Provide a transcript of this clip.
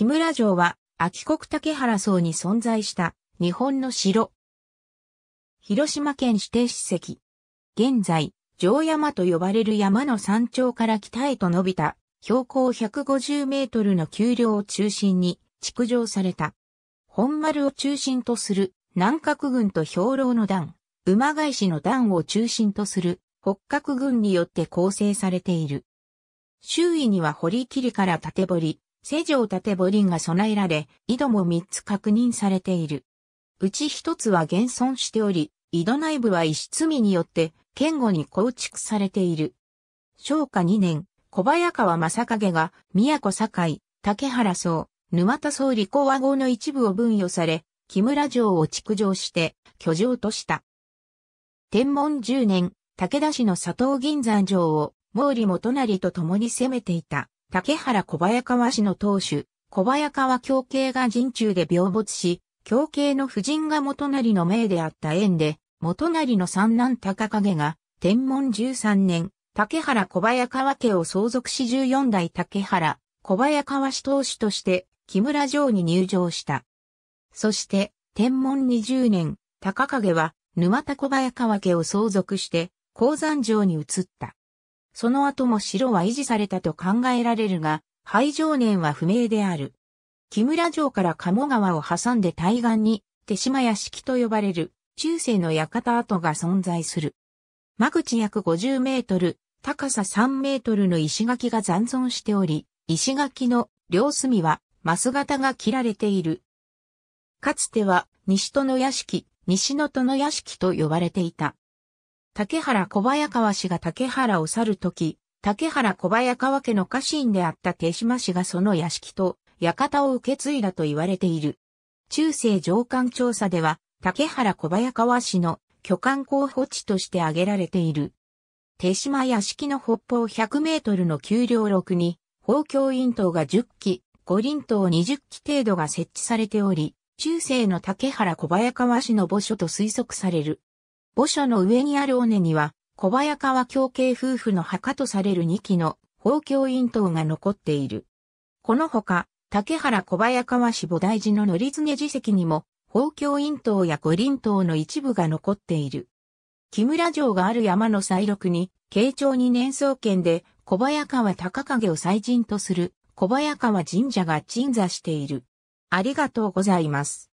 木村城は、秋国竹原層に存在した日本の城。広島県指定史跡。現在、城山と呼ばれる山の山頂から北へと伸びた標高150メートルの丘陵を中心に築城された。本丸を中心とする南角軍と兵糧の段、馬返しの段を中心とする北角軍によって構成されている。周囲には堀切から縦堀、施錠縦五輪が備えられ、井戸も三つ確認されている。うち一つは現存しており、井戸内部は石積みによって、堅固に構築されている。昭和2年、小早川正景が、宮古堺、竹原荘、沼田総理公和合の一部を分与され、木村城を築城して、居城とした。天文10年、武田氏の佐藤銀山城を、毛利元成と共に攻めていた竹原小早川氏の当主、小早川教慶が陣中で病没し、教慶の夫人が元成の命であった縁で、元成の三男高影が、天文十三年、竹原小早川家を相続し十四代竹原、小早川氏当主として、木村城に入城した。そして、天文二十年、高影は、沼田小早川家を相続して、鉱山城に移った。その後も城は維持されたと考えられるが、廃城年は不明である。木村城から鴨川を挟んで対岸に、手島屋敷と呼ばれる、中世の館跡が存在する。間口約50メートル、高さ3メートルの石垣が残存しており、石垣の両隅は、マス型が切られている。かつては、西戸の屋敷、西の戸の屋敷と呼ばれていた。竹原小早川氏が竹原を去るとき、竹原小早川家の家臣であった手島氏がその屋敷と館を受け継いだと言われている。中世上官調査では、竹原小早川氏の巨漢候補地として挙げられている。手島屋敷の北方100メートルの丘陵6に、宝鏡院塔が10基、五輪塔20基程度が設置されており、中世の竹原小早川氏の墓所と推測される。墓所の上にある尾根には、小早川教系夫婦の墓とされる2基の法教院塔が残っている。このほか、竹原小早川氏菩提寺の乗り継寺跡にも、法教院塔や五輪塔の一部が残っている。木村城がある山の再録に、慶長2年創建で小早川高影を祭神とする小早川神社が鎮座している。ありがとうございます。